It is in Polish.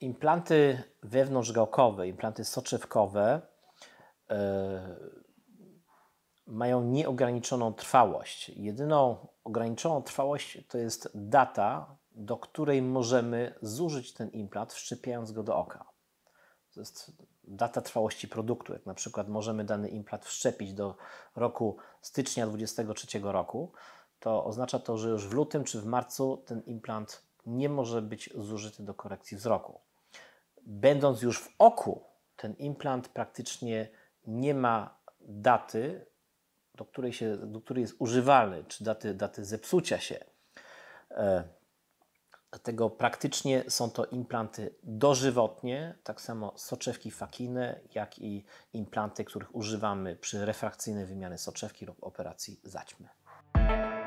implanty wewnątrzgałkowe, implanty soczewkowe yy, mają nieograniczoną trwałość. Jedyną ograniczoną trwałość to jest data, do której możemy zużyć ten implant, wszczepiając go do oka. To jest data trwałości produktu. Jak na przykład możemy dany implant wszczepić do roku stycznia 2023 roku, to oznacza to, że już w lutym czy w marcu ten implant nie może być zużyty do korekcji wzroku będąc już w oku, ten implant praktycznie nie ma daty, do której, się, do której jest używalny, czy daty, daty zepsucia się. E, dlatego praktycznie są to implanty dożywotnie, tak samo soczewki fakine, jak i implanty, których używamy przy refrakcyjnej wymianie soczewki lub operacji zaćmy.